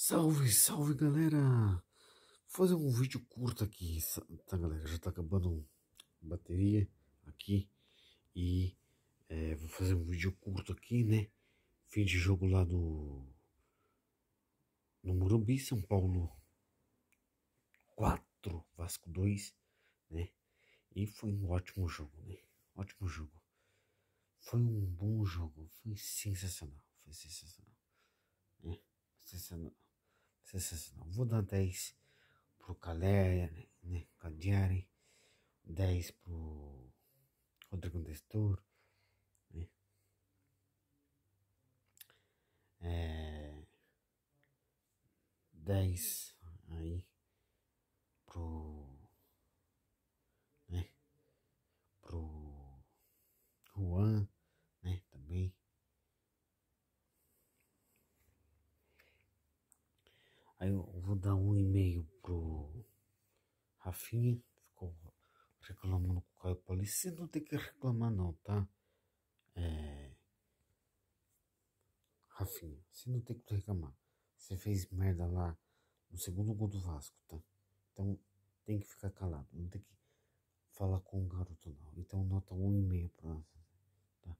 Salve, salve galera! Vou fazer um vídeo curto aqui, tá galera? Já tá acabando a bateria aqui e é, vou fazer um vídeo curto aqui, né? Fim de jogo lá do. no Morumbi, São Paulo 4, Vasco 2, né? E foi um ótimo jogo, né? Ótimo jogo. Foi um bom jogo, foi sensacional, foi sensacional. Né? Sensacional sensacional. Vou dar 10 pro Caleri, né? né Cagliari, 10 pro Rodrigo Destor, né? É, 10 aí pro Eu vou dar um e-mail pro Rafinha, ficou reclamando com o Caio Paulista. Você não tem que reclamar não, tá? É... Rafinha, você não tem que reclamar. Você fez merda lá no segundo gol do Vasco, tá? Então tem que ficar calado, não tem que falar com o garoto não. Então nota um e-mail pra... Tá?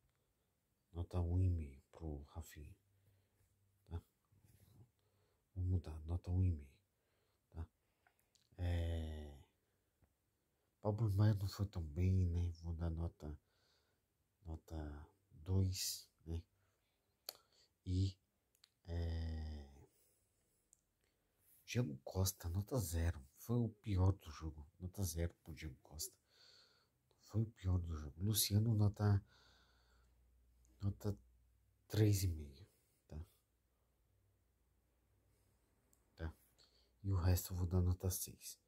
Nota um e-mail pro Rafinha mudar, nota 1,5. Tá? É... Pablo Maia não foi tão bem, né? Vou dar nota, nota 2, né? E é... Diego Costa, nota 0. Foi o pior do jogo. Nota 0 pro Diego Costa. Foi o pior do jogo. Luciano, nota, nota 3,5. e o resto eu vou dar nota 6.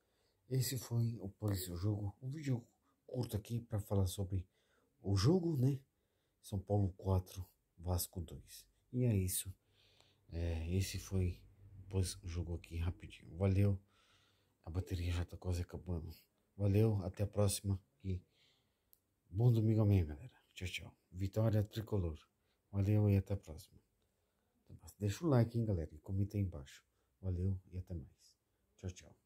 Esse foi o Jogo, um vídeo curto aqui para falar sobre o jogo, né? São Paulo 4, Vasco 2. E é isso. É, esse foi o Jogo aqui rapidinho. Valeu. A bateria já tá quase acabando. Valeu, até a próxima e bom domingo amanhã, galera. Tchau, tchau. Vitória tricolor. Valeu e até a próxima. Deixa o like, hein, galera, e comenta aí embaixo. Valeu e até mais. Tchau, tchau.